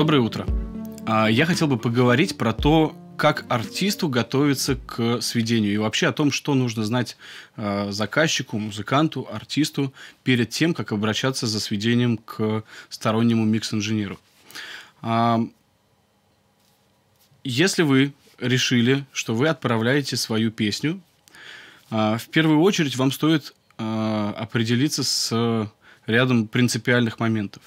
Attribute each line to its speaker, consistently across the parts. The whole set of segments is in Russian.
Speaker 1: Доброе утро. А, я хотел бы поговорить про то, как артисту готовиться к сведению и вообще о том, что нужно знать а, заказчику, музыканту, артисту перед тем, как обращаться за сведением к стороннему микс-инженеру. А, если вы решили, что вы отправляете свою песню, в первую очередь вам стоит определиться с рядом принципиальных моментов.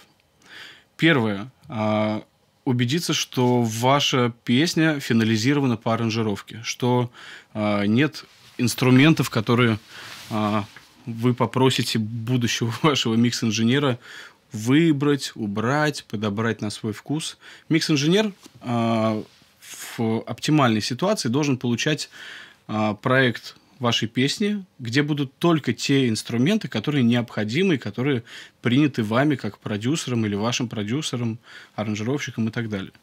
Speaker 1: Первое а, убедиться, что ваша песня финализирована по аранжировке, что э, нет инструментов, которые э, вы попросите будущего вашего микс-инженера выбрать, убрать, подобрать на свой вкус. Микс-инженер э, в оптимальной ситуации должен получать э, проект вашей песни, где будут только те инструменты, которые необходимы, которые приняты вами как продюсером или вашим продюсером, аранжировщиком и так далее.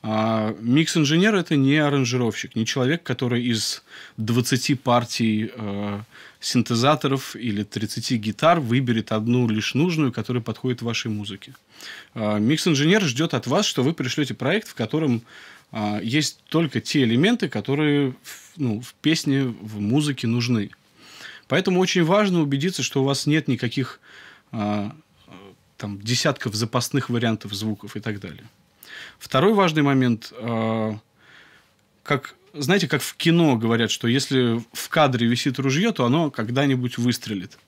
Speaker 1: А, микс-инженер это не аранжировщик, не человек, который из 20 партий э, синтезаторов или 30 гитар выберет одну лишь нужную, которая подходит вашей музыке. А, микс-инженер ждет от вас, что вы пришлете проект, в котором а, есть только те элементы, которые ну, в песне, в музыке нужны. Поэтому очень важно убедиться, что у вас нет никаких а, там, десятков запасных вариантов звуков и так далее. Второй важный момент, а, как знаете, как в кино говорят, что если в кадре висит ружье, то оно когда-нибудь выстрелит.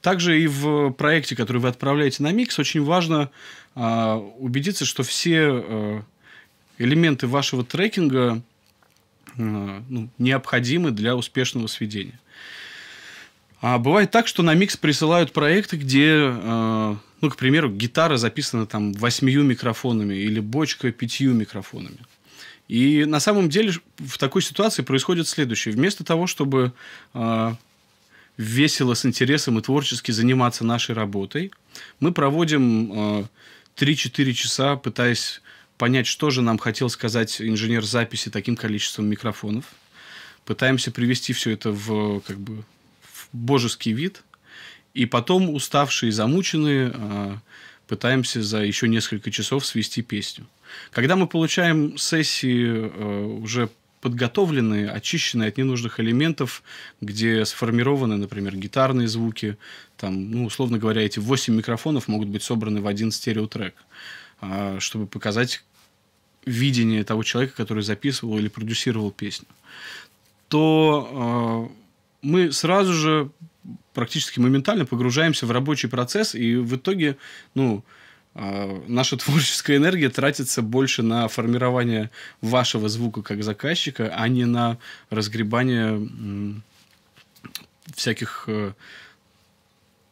Speaker 1: Также и в проекте, который вы отправляете на микс, очень важно э, убедиться, что все элементы вашего трекинга э, ну, необходимы для успешного сведения. А бывает так, что на микс присылают проекты, где, э, ну, к примеру, гитара записана там восьмию микрофонами или бочка пятью микрофонами. И на самом деле в такой ситуации происходит следующее. Вместо того, чтобы э, весело, с интересом и творчески заниматься нашей работой, мы проводим э, 3-4 часа, пытаясь понять, что же нам хотел сказать инженер записи таким количеством микрофонов. Пытаемся привести все это в, как бы, в божеский вид. И потом, уставшие и замученные, а, пытаемся за еще несколько часов свести песню. Когда мы получаем сессии а, уже подготовленные, очищенные от ненужных элементов, где сформированы, например, гитарные звуки. Там, ну, условно говоря, эти 8 микрофонов могут быть собраны в один стереотрек, а, чтобы показать видение того человека, который записывал или продюсировал песню, то э, мы сразу же практически моментально погружаемся в рабочий процесс, и в итоге, ну, э, наша творческая энергия тратится больше на формирование вашего звука как заказчика, а не на разгребание э, всяких э,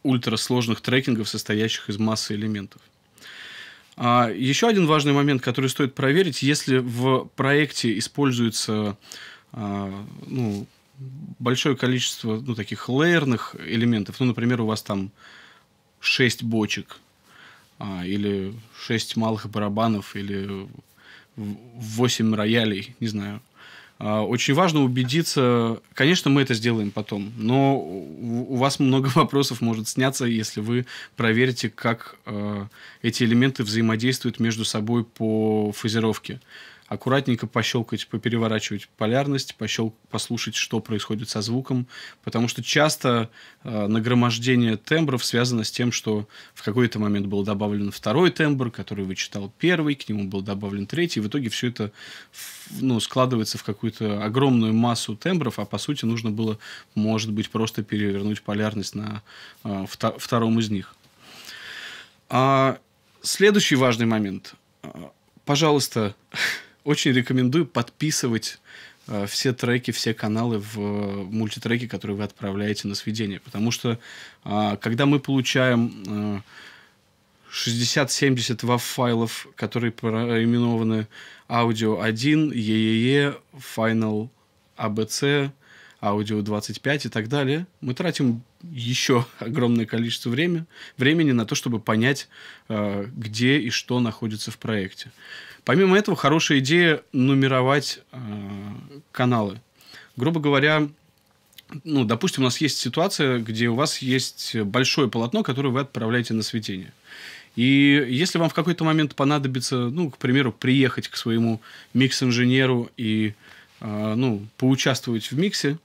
Speaker 1: ультрасложных трекингов, состоящих из массы элементов. А, Еще один важный момент, который стоит проверить, если в проекте используется а, ну, большое количество ну, таких лейерных элементов, ну, например, у вас там 6 бочек а, или 6 малых барабанов или 8 роялей, не знаю, а, очень важно убедиться, конечно, мы это сделаем потом, но у вас много вопросов может сняться, если вы проверите, как э, эти элементы взаимодействуют между собой по фазировке аккуратненько пощелкать, попереворачивать полярность, пощел... послушать, что происходит со звуком, потому что часто э, нагромождение тембров связано с тем, что в какой-то момент был добавлен второй тембр, который вычитал первый, к нему был добавлен третий, и в итоге все это ну, складывается в какую-то огромную массу тембров, а по сути нужно было, может быть, просто перевернуть полярность на э, втор втором из них. А, следующий важный момент. Э, пожалуйста, Очень рекомендую подписывать э, все треки, все каналы в э, мультитреки, которые вы отправляете на сведение. Потому что э, когда мы получаем 60-70 э, WAV файлов, которые проименованы аудио 1, еее Final ABC, а аудио 25 и так далее, мы тратим еще огромное количество времени времени на то, чтобы понять, э, где и что находится в проекте. Помимо этого, хорошая идея нумеровать э, каналы. Грубо говоря, ну, допустим, у нас есть ситуация, где у вас есть большое полотно, которое вы отправляете на светение. И если вам в какой-то момент понадобится, ну, к примеру, приехать к своему микс-инженеру и э, ну, поучаствовать в миксе,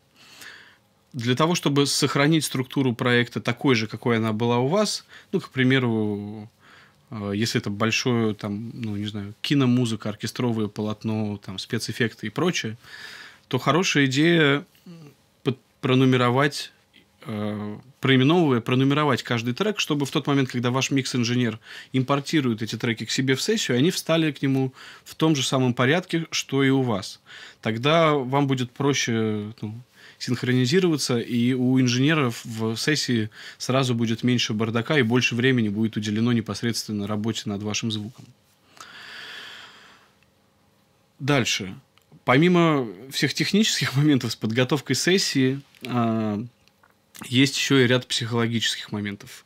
Speaker 1: для того, чтобы сохранить структуру проекта такой же, какой она была у вас, ну, к примеру, Э, если это большое, там, ну, не знаю, киномузыка, оркестровое полотно, там, спецэффекты и прочее, то хорошая идея пронумеровать э, проименовывая, пронумеровать каждый трек, чтобы в тот момент, когда ваш микс-инженер импортирует эти треки к себе в сессию, они встали к нему в том же самом порядке, что и у вас. Тогда вам будет проще ну, синхронизироваться, и у инженеров в сессии сразу будет меньше бардака и больше времени будет уделено непосредственно работе над вашим звуком. Дальше. Помимо всех технических моментов с подготовкой сессии, а, есть еще и ряд психологических моментов.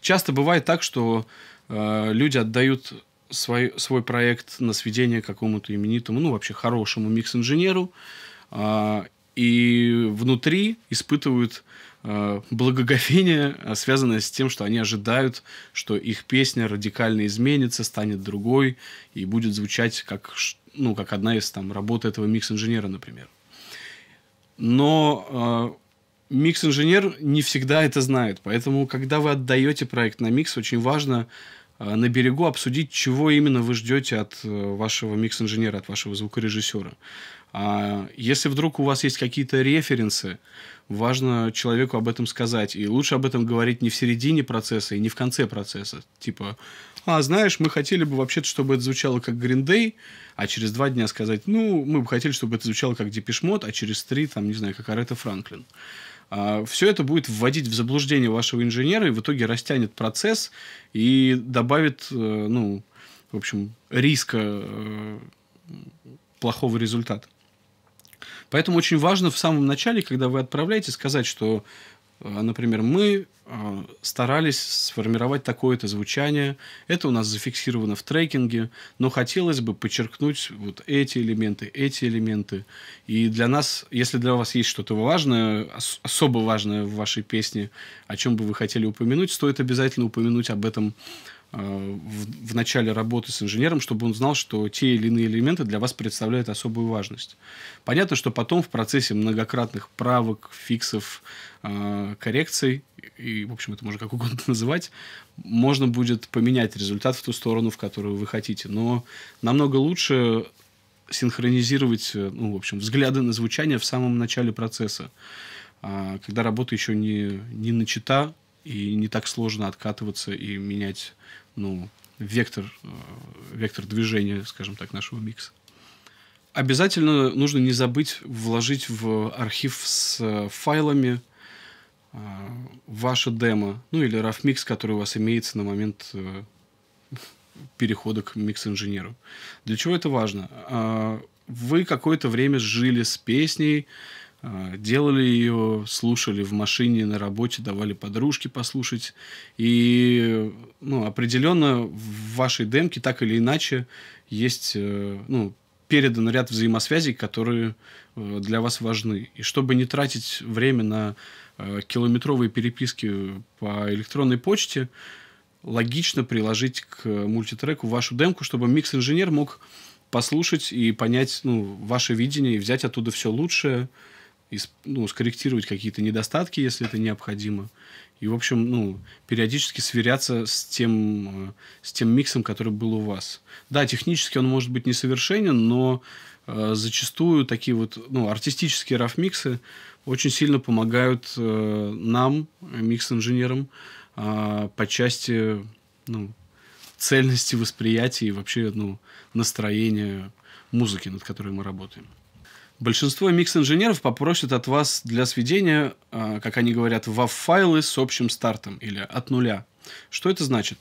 Speaker 1: Часто бывает так, что а, люди отдают свой, свой проект на сведение какому-то именитому, ну, вообще хорошему микс-инженеру, а, и внутри испытывают а, благоговение, а, связанное с тем, что они ожидают, что их песня радикально изменится, станет другой и будет звучать как, ну, как одна из там, работ этого микс-инженера, например. Но э, микс-инженер не всегда это знает, поэтому, когда вы отдаете проект на микс, очень важно э, на берегу обсудить, чего именно вы ждете от э, вашего микс-инженера, от вашего звукорежиссера. А если вдруг у вас есть какие-то референсы, важно человеку об этом сказать. И лучше об этом говорить не в середине процесса и не в конце процесса. Типа, а, знаешь, мы хотели бы вообще-то, чтобы это звучало как Гриндей, а через два дня сказать, ну, мы бы хотели, чтобы это звучало как Депешмот, а через три, там, не знаю, как Арета Франклин. А, все это будет вводить в заблуждение вашего инженера и в итоге растянет процесс и добавит, э, ну, в общем, риска э, плохого результата. Поэтому очень важно в самом начале, когда вы отправляете, сказать, что, э, например, мы э, старались сформировать такое-то звучание, это у нас зафиксировано в трекинге, но хотелось бы подчеркнуть вот эти элементы, эти элементы. И для нас, если для вас есть что-то важное, особо важное в вашей песне, о чем бы вы хотели упомянуть, стоит обязательно упомянуть об этом Э, в, в начале работы с инженером, чтобы он знал, что те или иные элементы для вас представляют особую важность. Понятно, что потом в процессе многократных правок, фиксов, э, коррекций, и, в общем, это можно как угодно называть, можно будет поменять результат в ту сторону, в которую вы хотите. Но намного лучше синхронизировать, э, ну, в общем, взгляды на звучание в самом начале процесса, э, когда работа еще не, не начата, и не так сложно откатываться и менять ну, вектор, э, вектор движения, скажем так, нашего микса. Обязательно нужно не забыть вложить в архив с э, файлами э, ваше демо, ну или rough микс который у вас имеется на момент перехода к микс-инженеру. Для чего это важно? Вы какое-то время жили с песней, а, делали ее, слушали в машине, на работе, давали подружке послушать. И ну, определенно в вашей демке так или иначе есть э, ну, передан ряд взаимосвязей, которые э, для вас важны. И чтобы не тратить время на э, километровые переписки по электронной почте, логично приложить к мультитреку вашу демку, чтобы микс-инженер мог послушать и понять ну, ваше видение и взять оттуда все лучшее, ну, скорректировать какие-то недостатки, если это необходимо. И, в общем, ну, периодически сверяться с тем, э, с тем миксом, который был у вас. Да, технически он может быть несовершенен, но э, зачастую такие вот ну, артистические раф-миксы очень сильно помогают э, нам, микс-инженерам, э, по части ну, цельности восприятия и вообще ну, настроения музыки, над которой мы работаем. Большинство микс-инженеров попросят от вас для сведения, а, как они говорят, WAV файлы с общим стартом или от нуля. Что это значит?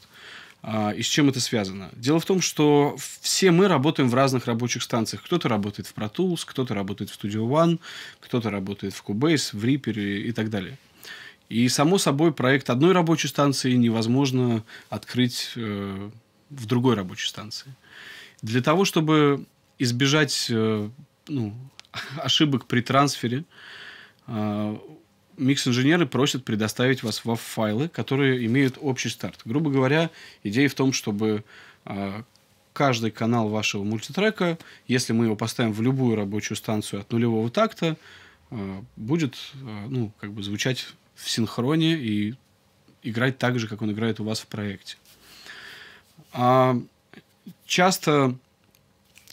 Speaker 1: А, и с чем это связано? Дело в том, что все мы работаем в разных рабочих станциях. Кто-то работает в Pro Tools, кто-то работает в Studio One, кто-то работает в Cubase, в Reaper и так далее. И, само собой, проект одной рабочей станции невозможно открыть э, в другой рабочей станции. Для того, чтобы избежать э, ну, ошибок при трансфере, а, микс-инженеры просят предоставить вас в файлы, которые имеют общий старт. Грубо говоря, идея в том, чтобы а, каждый канал вашего мультитрека, если мы его поставим в любую рабочую станцию от нулевого такта, а, будет ну, как бы звучать в синхроне и играть так же, как он играет у вас в проекте. А часто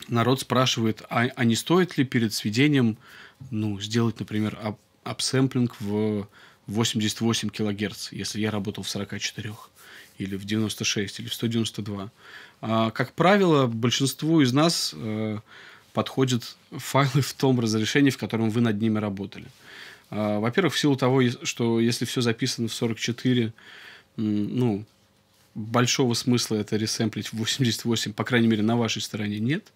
Speaker 1: народ спрашивает, а, а не стоит ли перед сведением ну, сделать, например, ап апсэмплинг в 88 килогерц, если я работал в 44 или в 96, или в 192. А, как правило, большинству из нас э, подходят файлы в том разрешении, в котором вы над ними работали. А, во-первых, в силу того, что если все записано в 44, ну, большого смысла это ресэмплить в 88, по крайней мере, на вашей стороне нет.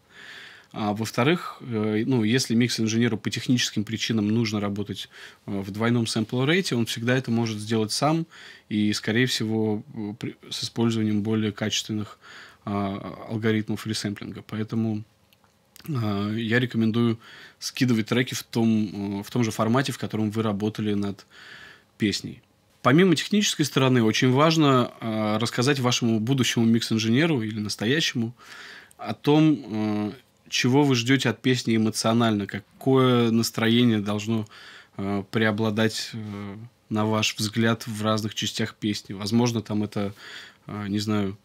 Speaker 1: А во-вторых, э, ну, если микс-инженеру по техническим причинам нужно работать э, в двойном сэмпл-рейте, он всегда это может сделать сам и, скорее всего, э, с использованием более качественных а, алгоритмов ресэмплинга. Поэтому а, я рекомендую скидывать треки в том, в том же формате, в котором вы работали над песней. Помимо технической стороны, очень важно а, рассказать вашему будущему микс-инженеру или настоящему о том, чего вы ждете от песни эмоционально? Какое настроение должно э, преобладать, э, на ваш взгляд, в разных частях песни? Возможно, там это, э, не знаю,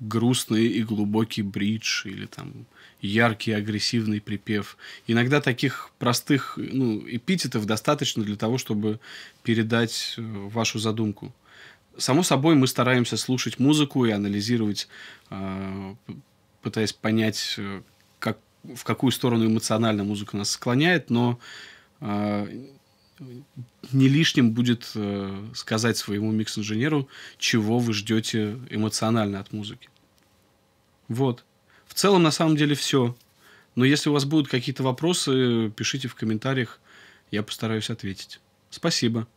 Speaker 1: грустный и глубокий бридж или там яркий агрессивный припев. Иногда таких простых ну, эпитетов достаточно для того, чтобы передать э, вашу задумку. Само собой, мы стараемся слушать музыку и анализировать э, пытаясь понять, э, как, в какую сторону эмоционально музыка нас склоняет, но э, не лишним будет э, сказать своему микс-инженеру, чего вы ждете эмоционально от музыки. Вот. В целом, на самом деле, все. Но если у вас будут какие-то вопросы, пишите в комментариях, я постараюсь ответить. Спасибо.